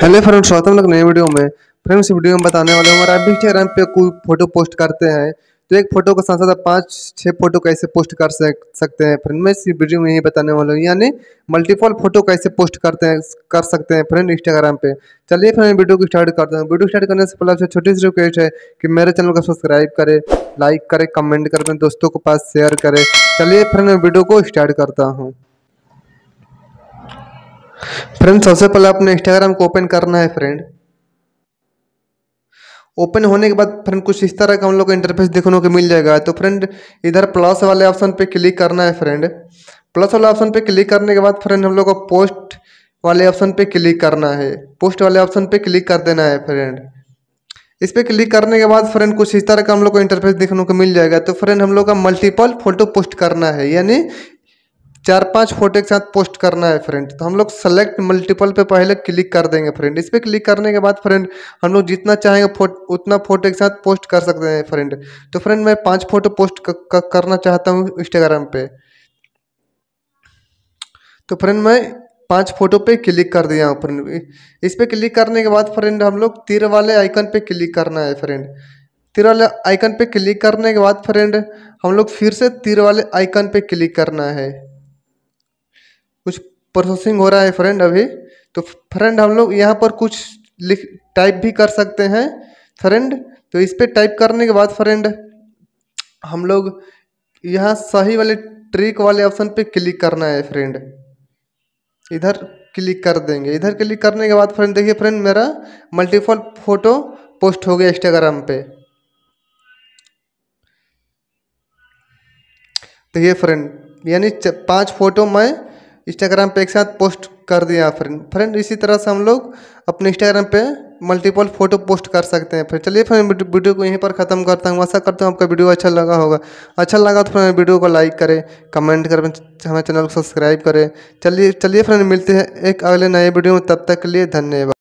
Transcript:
hello friends स्वागत है नए वीडियो में फ्रेंड्स वीडियो में बताने वाले हूँ आप इंस्टाग्राम पे कोई फोटो पोस्ट करते हैं तो एक फोटो के साथ साथ आप पाँच छः फोटो कैसे पोस्ट कर सकते हैं फ्रेंड मैं इस वीडियो में यही बताने वाला हूँ यानी मल्टीपल फोटो कैसे पोस्ट करते हैं कर सकते हैं फ्रेंड इंस्टाग्राम पे चलिए मैं वीडियो को स्टार्ट करते हैं वीडियो स्टार्ट करने से पहले आपसे छोटी सी रिक्वेस्ट है कि मेरे चैनल को सब्सक्राइब करें लाइक करें कमेंट करें अपने दोस्तों के पास शेयर करें चलिए फ्रेंड मैं वीडियो को स्टार्ट करता हूँ फ्रेंड सबसे पहले आपने इंस्टाग्राम को ओपन करना है फ्रेंड ओपन होने के बाद फ्रेंड तो, कुछ इस तरह का हम लोग को इंटरफेस देखने को मिल जाएगा तो फ्रेंड इधर प्लस वाले ऑप्शन पे क्लिक करना है फ्रेंड प्लस वाले ऑप्शन पे क्लिक करने के बाद फ्रेंड हम लोग को पोस्ट वाले ऑप्शन पे क्लिक करना है पोस्ट वाले ऑप्शन पे क्लिक कर देना है फ्रेंड इस पर क्लिक करने के बाद फ्रेंड कुछ इस तरह का हम लोग को इंटरफेस देखने को मिल जाएगा तो फ्रेंड हम लोग का मल्टीपल फोटो पोस्ट करना है यानी चार पांच फोटो के साथ पोस्ट करना है फ्रेंड तो हम लोग सेलेक्ट मल्टीपल पे पहले क्लिक कर देंगे फ्रेंड इस पर क्लिक करने के बाद फ्रेंड हम लोग जितना चाहेंगे फोट उतना फोटो के साथ पोस्ट कर सकते हैं फ्रेंड तो फ्रेंड मैं पांच फोटो पोस्ट करना चाहता हूँ इंस्टाग्राम पे तो फ्रेंड मैं पांच फोटो पे क्लिक कर दिया हूँ फ्रेंड इस पर क्लिक करने के बाद फ्रेंड हम लोग तीर वाले आइकन पे क्लिक करना है फ्रेंड तिर वाले आइकन पे क्लिक करने के बाद फ्रेंड हम लोग फिर से तीर वाले आइकन पे क्लिक करना है कुछ प्रोसेसिंग हो रहा है फ्रेंड अभी तो फ्रेंड हम लोग यहाँ पर कुछ लिख टाइप भी कर सकते हैं फ्रेंड तो इस पर टाइप करने के बाद फ्रेंड हम लोग यहाँ सही वाले ट्रिक वाले ऑप्शन पे क्लिक करना है फ्रेंड इधर क्लिक कर देंगे इधर क्लिक करने के बाद फ्रेंड देखिए फ्रेंड मेरा मल्टीपल फोटो पोस्ट हो गया इंस्टाग्राम पे देखिए फ्रेंड यानी पांच फोटो मैं इंस्टाग्राम पे एक साथ पोस्ट कर दिया फ्रेंड फ्रेंड इसी तरह से हम लोग अपने इंस्टाग्राम पे मल्टीपल फोटो पोस्ट कर सकते हैं फिर चलिए फ्रेंड वीडियो को यहीं पर ख़त्म करता हूँ आशा करता हूँ आपका वीडियो अच्छा लगा होगा अच्छा लगा तो फिर वीडियो को लाइक करें कमेंट करें हमारे चैनल को सब्सक्राइब करें चलिए चलिए फ्रेंड मिलते हैं एक अगले नए वीडियो में तब तक के लिए धन्यवाद